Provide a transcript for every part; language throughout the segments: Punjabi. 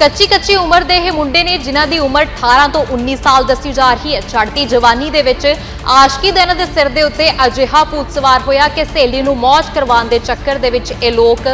ਕੱਚੀ ਕੱਚੀ ਉਮਰ ਦੇ ਇਹ ਮੁੰਡੇ ਨੇ ਜਿਨ੍ਹਾਂ ਦੀ ਉਮਰ 18 ਤੋਂ 19 ਸਾਲ ਦੱਸੀ ਜਾ ਰਹੀ ਹੈ ਚੜ੍ਹਦੀ ਜਵਾਨੀ ਦੇ ਵਿੱਚ ਆਸ਼ਕੀ ਦੇ ਇਹਨਾਂ ਦੇ ਸਿਰ ਦੇ ਉੱਤੇ ਅਜਿਹਾ ਪੂਤ ਸਵਾਰ ਹੋਇਆ ਕਿ ਸਹੇਲੀ ਨੂੰ ਮੌਜ ਕਰਵਾਉਣ ਦੇ ਚੱਕਰ ਦੇ ਵਿੱਚ ਇਹ ਲੋਕ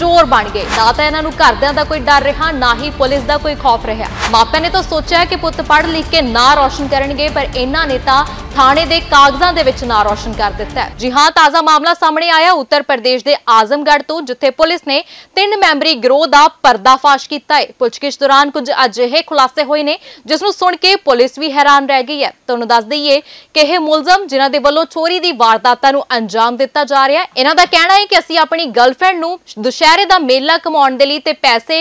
ਚੋਰ ਬਣ ਗਏ ਨਾ ਤਾਂ ਇਹਨਾਂ ਨੂੰ ਘਰਦਿਆਂ ਦਾ ਕੋਈ ਡਰ ਰਿਹਾ ਨਾ ਹੀ ਪੁਲਿਸ ਦਾ ਕੋਈ ਖੌਫ ਰਿਹਾ ਮਾਪਿਆਂ ਨੇ ਤਾਂ ਸੋਚਿਆ ਕਿ ਪੁੱਤ ਪੜ੍ਹ ਲਿਖ ਕੇ ਨਾਂ ਰੌਸ਼ਨ ਕਰਨਗੇ ਪਰ ਇਹਨਾਂ ਨੇ ਤਾਂ ਥਾਣੇ ਦੇ ਕਾਗਜ਼ਾਂ ਦੇ ਵਿੱਚ ਨਾਂ ਰੌਸ਼ਨ ਕਰ ਦਿੱਤਾ ਜੀ ਹਾਂ ਤਾਜ਼ਾ ਮਾਮਲਾ ਸਾਹਮਣੇ ਆਇਆ ਉੱਤਰ ਪ੍ਰਦੇਸ਼ ਦੇ ਆਜ਼ਮਗੜ੍ਹ ਤੋਂ ਜਿੱਥੇ ਪੁਲਿਸ ਨੇ ਤਿੰਨ ਮੈਂਬਰੀ ਗਰੋਹ ਦਾ ਪਰਦਾਫਾਸ਼ ਕੀਤਾ ਹੈ ਪੁੱਛਗਿਛ ਦੌਰਾਨ ਕੁਝ ਅਜਿਹੇ ਖੁਲਾਸੇ ਹੋਏ ਨੇ ਜਿਸ ਨੂੰ ਸੁਣ ਕੇ ਪੁਲਿਸ ਵੀ ਹੈਰਾਨ ਰਹਿ ਗਈ ਹੈ ਤੁਹਾਨੂੰ ਦੱਸ ਦਈਏ ਕਿ ਇਹ ਮੁਲਜ਼ਮ ਜਿਨ੍ਹਾਂ ਦੇ ਵੱਲੋਂ ਚੋਰੀ ਦੀ ਵਾਰਦਾਤਾਂ ਨੂੰ ਅੰਜਾਮ ਦਿੱਤਾ ਜਾ ਰਿਹਾ ਹੈ ਇਹਨਾਂ ਦਾ ਕਹਿਣਾ ਹੈ ਕਿ ਅਸੀਂ ਆਪਣੀ ਗਰਲਫ੍ਰੈਂਡ ਨੂੰ ਦੁਸਹਿਰੇ ਦਾ ਮੇਲਾ ਕਮਾਉਣ ਦੇ ਲਈ ਤੇ ਪੈਸੇ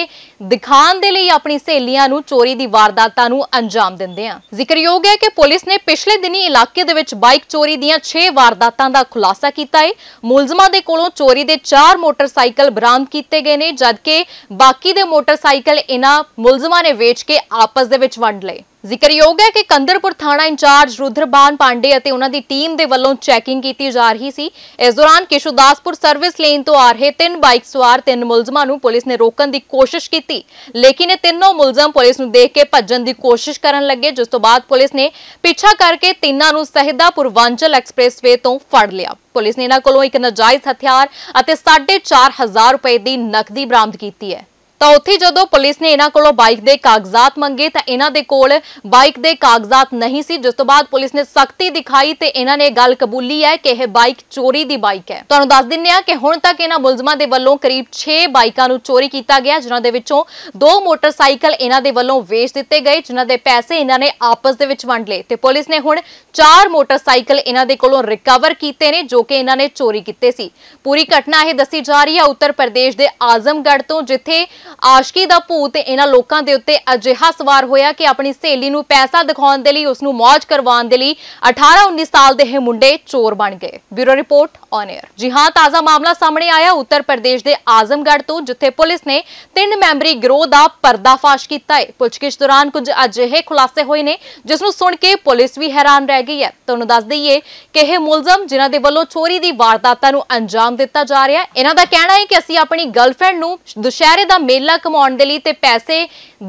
ਦਿਖਾਉਣ ਦੇ ਲਈ ਆਪਣੀ ਸਹੇਲੀਆਂ ਨੂੰ ਚੋਰੀ ਦੀ ਵਾਰਦਾਤਾਂ ਨੂੰ ਅੰਜਾਮ ਦਿੰਦੇ ਆ ਜ਼ਿਕਰਯੋਗ ਹੈ ਕਿ ਪੁਲਿਸ ਨੇ ਪਿਛਲੇ ਦਿਨੀ ਇਲਾਕੇ ਦੇ ਵਿੱਚ ਬਾਈਕ ਚੋਰੀ ਦੀਆਂ 6 ਵਾਰਦਾਤਾਂ ਦਾ ਖੁਲਾਸਾ ਕੀਤਾ ਹੈ ਮੁਲਜ਼ਮਾਂ ਦੇ ਕੋਲੋਂ ਚੋਰੀ ਦੇ 4 ਮੋਟਰਸਾਈਕਲ ਬਰਾਮਦ ਕੀਤੇ ਗਏ ਨੇ ਜਦਕਿ ਬਾਕੀ ਦੇ ਮੋਟਰਸਾਈਕਲ ਇਹਨਾਂ ਮੁਲਜ਼ਮਾਂ ਨੇ ਵੇਚ ਕੇ ਆਪਸ ਦੇ ਵਿੱਚ ਵੰਡ ਲਏ ਜ਼ਿਕਰਯੋਗ ਹੈ ਕਿ ਕੰਦਰਪੁਰ ਥਾਣਾ ਇੰਚਾਰਜ ਰੁਧਰਬਾਨ ਪਾਂਡੇ ਅਤੇ ਉਹਨਾਂ ਦੀ ਟੀਮ ਦੇ ਵੱਲੋਂ ਚੈਕਿੰਗ ਕੀਤੀ ਜਾ ਰਹੀ ਸੀ ਇਸ ਦੌਰਾਨ ਕਿਸ਼ੁਦਾਸਪੁਰ ਸਰਵਿਸ ਲੇਨ ਤੋਂ ਆ ਰਹੇ ਤਿੰਨ ਬਾਈਕ ਸਵਾਰ ਤਿੰਨ ਮੁਲਜ਼ਮਾਂ ਨੂੰ ਪੁਲਿਸ ਨੇ ਰੋਕਣ ਦੀ ਕੋਸ਼ਿਸ਼ ਕੀਤੀ ਲੇਕਿਨ ਇਹ ਤਿੰਨੋਂ ਮੁਲਜ਼ਮ ਪੁਲਿਸ ਨੂੰ ਦੇਖ ਕੇ ਭੱਜਣ ਦੀ ਕੋਸ਼ਿਸ਼ ਕਰਨ ਲੱਗੇ ਜਿਸ ਤੋਂ ਬਾਅਦ ਪੁਲਿਸ ਨੇ ਪਿੱਛਾ ਕਰਕੇ ਤਿੰਨਾਂ ਨੂੰ ਸਹਿਦਾ ਪੂਰਵਾਂਚਲ ਐਕਸਪ੍ਰੈਸਵੇ ਤੋਂ ਫੜ ਲਿਆ ਪੁਲਿਸ ਨੇ ਇਹਨਾਂ ਕੋਲੋਂ ਇੱਕ ਨਜਾਇਜ਼ ਹਥਿਆਰ ਅਤੇ 4.5000 ਰੁਪਏ ਦੀ ਨਕਦੀ ਬਰਾਮਦ ਕੀਤੀ ਹੈ ਤਾਂ ਉੱਥੇ ਜਦੋਂ ਪੁਲਿਸ ਨੇ ਇਹਨਾਂ ਕੋਲੋਂ ਬਾਈਕ ਦੇ ਕਾਗਜ਼ਾਤ ਮੰਗੇ ਤਾਂ ਇਹਨਾਂ ਦੇ ਕੋਲ ਬਾਈਕ ਦੇ ਕਾਗਜ਼ਾਤ ਨਹੀਂ ਸੀ ਜਿਸ ਤੋਂ ਬਾਅਦ ਪੁਲਿਸ ਨੇ ਸਖਤੀ ਦਿਖਾਈ ਤੇ ਇਹਨਾਂ ਨੇ ਗੱਲ ਕਬੂਲੀ ਹੈ ਕਿ ਇਹ ਬਾਈਕ ਚੋਰੀ ਦੀ ਬਾਈਕ ਹੈ ਤੁਹਾਨੂੰ ਦੱਸ ਦਿੰਨੇ ਆ ਕਿ ਹੁਣ ਤੱਕ ਇਹਨਾਂ ਮੁਲਜ਼ਮਾਂ ਦੇ ਵੱਲੋਂ ਕਰੀਬ 6 ਬਾਈਕਾਂ ਨੂੰ ਚੋਰੀ ਕੀਤਾ ਗਿਆ ਜਿਨ੍ਹਾਂ ਦੇ ਵਿੱਚੋਂ ਦੋ ਮੋਟਰਸਾਈਕਲ ਇਹਨਾਂ ਦੇ ਵੱਲੋਂ ਵੇਚ ਦਿੱਤੇ ਗਏ ਜਿਨ੍ਹਾਂ ਦੇ ਪੈਸੇ ਇਹਨਾਂ ਨੇ ਆਪਸ ਦੇ ਵਿੱਚ ਵੰਡ ਲਏ ਤੇ ਪੁਲਿਸ ਨੇ ਹੁਣ 4 ਮੋਟਰਸਾਈਕਲ ਇਹਨਾਂ ਦੇ ਕੋਲੋਂ ਰਿਕਵਰ ਕੀਤੇ ਨੇ ਜੋ ਕਿ ਇਹਨਾਂ ਨੇ ਚੋਰੀ ਕੀਤੇ ਸੀ ਪੂਰੀ ਘਟਨਾ ਇਹ ਦੱਸੀ ਜਾ ਰਹੀ ਹੈ ਉੱਤਰ ਪ੍ਰਦੇਸ਼ ਦੇ ਆਜ਼ਮਗੜ੍ਹ ਤੋਂ ਜਿੱਥੇ ਆਸ਼ਕੀ ਦਾ ਭੂਤ ਇਹਨਾਂ ਲੋਕਾਂ ਦੇ ਉੱਤੇ ਅਜਿਹਾ ਸਵਾਰ ਹੋਇਆ ਕਿ ਆਪਣੀ ਸਹੇਲੀ ਨੂੰ ਪੈਸਾ ਦਿਖਾਉਣ ਦੇ ਲਈ ਉਸ ਨੂੰ ਮौज ਕਰਵਾਉਣ ਦੇ ਲਈ 18-19 ਸਾਲ ਦੇ ਇਹ ਮੁੰਡੇ ਚੋਰ ਬਣ ਗਏ ਬਿਊਰੋ ਰਿਪੋਰਟ ਔਨ 에ਅਰ ਜੀ ਹਾਂ ਤਾਜ਼ਾ ਮਾਮਲਾ ਸਾਹਮਣੇ ਆਇਆ ਉੱਤਰ ਪ੍ਰਦੇਸ਼ ਦੇ ਆਜ਼ਮਗੜ ਤੋਂ ਜਿੱਥੇ ਪੁਲਿਸ ਨੇ ਤਿੰਨ ਮੈਂਬਰੀ ਗਿਰੋਹ ਦਾ ਪਰਦਾਫਾਸ਼ ਕੀਤਾ ਹੈ ਪੁੱਛਗਿਛ ਦੌਰਾਨ ਕੁਝ ਅਜਿਹੇ ਖੁਲਾਸੇ ਹੋਏ ਨੇ ਜਿਸ ਨੂੰ ਸੁਣ ਕੇ ਪੁਲਿਸ ਵੀ ਹੈਰਾਨ ਰਹਿ ਗਈ ਹੈ ਤੁਹਾਨੂੰ ਦੱਸ ਦਈਏ ਕਿ ਇਹ ਮੁਲਜ਼ਮ ਜਿਨ੍ਹਾਂ ਦੇ ਵੱਲੋਂ ਚੋਰੀ ਦੀ ਵਾਰਦਾਤਾਂ ਨੂੰ ਅੰਜਾਮ ਦਿੱਤਾ ਜਾ ਰਿਹਾ ਹੈ ਇਹਨਾਂ ਦਾ ਕਹਿਣਾ ਹੈ ਕਿ ਅਸੀਂ ਆਪਣੀ ਗਰਲਫ੍ਰੈਂਡ ਨੂੰ ਦੁਸ਼ਹਿਰੇ ਦਾ ਮੇਲਾ ਪੈਸਾ ਕਮਾਉਣ ਦੇ ਲਈ ਤੇ ਪੈਸੇ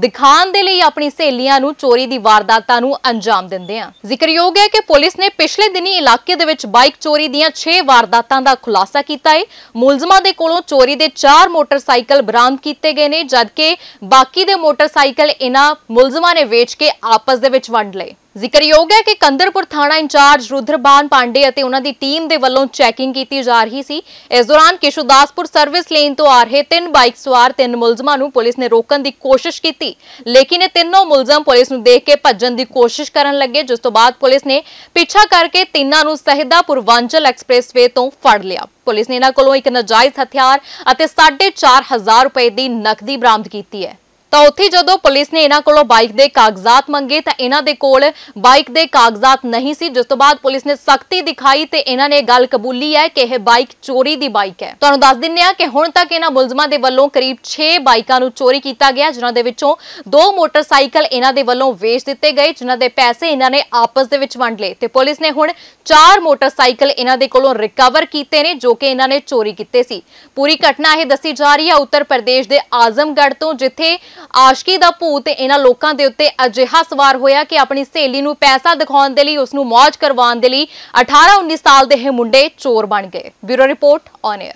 ਦਿਖਾਉਣ ਦੇ ਲਈ ਆਪਣੀ ਸਹੇਲੀਆਂ ਨੂੰ ਚੋਰੀ ਦੀ ਵਾਰਦਾਤਾਂ ਨੂੰ ਅੰਜਾਮ ਦਿੰਦੇ ਆ ਜ਼ਿਕਰਯੋਗ ਹੈ ਕਿ ਪੁਲਿਸ ਨੇ ਪਿਛਲੇ ਦਿਨੀ ਇਲਾਕੇ ਦੇ ਵਿੱਚ ਬਾਈਕ ਚੋਰੀ ਦੀਆਂ 6 ਵਾਰਦਾਤਾਂ ਦਾ ਖੁਲਾਸਾ ਕੀਤਾ ਹੈ ਮੁਲਜ਼ਮਾਂ ਦੇ ਕੋਲੋਂ ਚੋਰੀ ਦੇ 4 ਮੋਟਰਸਾਈਕਲ ਬਰਾਮਦ ਕੀਤੇ ਗਏ ਨੇ ਜਦਕਿ ਬਾਕੀ ਦੇ ਮੋਟਰਸਾਈਕਲ ਇਹਨਾਂ ਮੁਲਜ਼ਮਾਂ ਨੇ ਵੇਚ ਕੇ ਆਪਸ ਦੇ ਵਿੱਚ ਵੰਡ ਲਏ ਜ਼ਿਕਰਯੋਗ ਹੈ ਕਿ ਕੰਦਰਪੁਰ ਥਾਣਾ ਇੰਚਾਰਜ ਰੁਧਰਬਾਨ ਪਾਂਡੇ ਅਤੇ ਉਹਨਾਂ ਦੀ ਟੀਮ ਦੇ ਵੱਲੋਂ ਚੈਕਿੰਗ ਕੀਤੀ ਜਾ ਰਹੀ ਸੀ ਇਸ ਦੌਰਾਨ ਕਿਸ਼ੂਦਾਸਪੁਰ ਸਰਵਿਸ ਲੇਨ ਤੋਂ ਆ ਰਹੇ ਤਿੰਨ ਬਾਈਕ ਸਵਾਰ ਤਿੰਨ ਮੁਲਜ਼ਮਾਂ ਨੂੰ ਪੁਲਿਸ ਨੇ ਰੋਕਣ ਦੀ ਕੋਸ਼ਿਸ਼ ਕੀਤੀ ਲੇਕਿਨ ਇਹ ਤਿੰਨੋਂ ਮੁਲਜ਼ਮ ਪੁਲਿਸ ਨੂੰ ਦੇਖ ਕੇ ਭੱਜਣ ਦੀ ਕੋਸ਼ਿਸ਼ ਕਰਨ ਲੱਗੇ ਜਿਸ ਤੋਂ ਬਾਅਦ ਪੁਲਿਸ ਨੇ ਪਿੱਛਾ ਕਰਕੇ ਤਿੰਨਾਂ ਨੂੰ ਸਹਿਦਾ ਪੂਰਵਾਂਚਲ ਐਕਸਪ੍ਰੈਸਵੇ ਤੋਂ ਫੜ ਲਿਆ ਪੁਲਿਸ ਨੇ ਇਹਨਾਂ ਕੋਲੋਂ ਇੱਕ ਨਜਾਇਜ਼ ਹਥਿਆਰ ਅਤੇ 4500 ਰੁਪਏ ਦੀ ਨਕਦੀ ਬਰਾਮਦ ਕੀਤੀ ਹੈ ਤਾਂ ਉੱਥੇ ਜਦੋਂ ਪੁਲਿਸ ਨੇ ਇਹਨਾਂ ਕੋਲੋਂ ਬਾਈਕ ਦੇ ਕਾਗਜ਼ਾਤ ਮੰਗੇ ਤਾਂ ਇਹਨਾਂ ਦੇ ਕੋਲ ਬਾਈਕ ਦੇ ਕਾਗਜ਼ਾਤ ਨਹੀਂ ਸੀ ਜਿਸ ਤੋਂ ਬਾਅਦ ਪੁਲਿਸ ਨੇ ਸਖਤੀ ਦਿਖਾਈ ਤੇ ਇਹਨਾਂ ਨੇ ਗੱਲ ਕਬੂਲੀ ਹੈ ਕਿ ਇਹ ਬਾਈਕ ਚੋਰੀ ਦੀ ਬਾਈਕ ਹੈ ਤੁਹਾਨੂੰ ਦੱਸ ਦਿੰਨੇ ਆ ਕਿ ਹੁਣ ਤੱਕ ਇਹਨਾਂ ਮੁਲਜ਼ਮਾਂ ਦੇ ਵੱਲੋਂ ਕਰੀਬ 6 ਬਾਈਕਾਂ ਨੂੰ ਚੋਰੀ ਕੀਤਾ ਗਿਆ ਜਿਨ੍ਹਾਂ ਦੇ ਵਿੱਚੋਂ ਦੋ ਮੋਟਰਸਾਈਕਲ ਇਹਨਾਂ ਦੇ ਵੱਲੋਂ ਵੇਚ ਦਿੱਤੇ ਗਏ ਜਿਨ੍ਹਾਂ ਦੇ ਪੈਸੇ ਇਹਨਾਂ ਨੇ ਆਪਸ ਦੇ ਵਿੱਚ ਵੰਡ ਲਏ ਤੇ ਪੁਲਿਸ ਨੇ ਹੁਣ ਚਾਰ ਮੋਟਰਸਾਈਕਲ ਇਹਨਾਂ ਦੇ ਕੋਲੋਂ ਰਿਕਵਰ ਕੀਤੇ ਨੇ ਜੋ ਕਿ ਇਹਨਾਂ ਨੇ ਚੋਰੀ ਕੀਤੇ ਸੀ ਪੂਰੀ ਘਟਨਾ ਇਹ ਦੱਸੀ ਜਾ ਰਹੀ ਹੈ ਉੱਤਰ ਪ੍ਰਦੇਸ਼ ਦੇ ਆਜ਼ਮਗੜ੍ਹ ਤੋਂ ਜਿੱਥੇ ਆਸ਼ਕੀ ਦਾ ਭੂਤ ਇਹਨਾਂ ਲੋਕਾਂ ਦੇ ਉੱਤੇ ਅਜਿਹਾ ਸਵਾਰ ਹੋਇਆ ਕਿ ਆਪਣੀ ਸਹੇਲੀ ਨੂੰ ਪੈਸਾ ਦਿਖਾਉਣ ਦੇ ਲਈ ਉਸ ਨੂੰ ਮौज ਕਰਵਾਉਣ ਦੇ ਲਈ 18-19 ਸਾਲ ਦੇ ਇਹ ਮੁੰਡੇ ਚੋਰ ਬਣ ਗਏ ਬਿਊਰੋ ਰਿਪੋਰਟ ਔਨ ਏਅਰ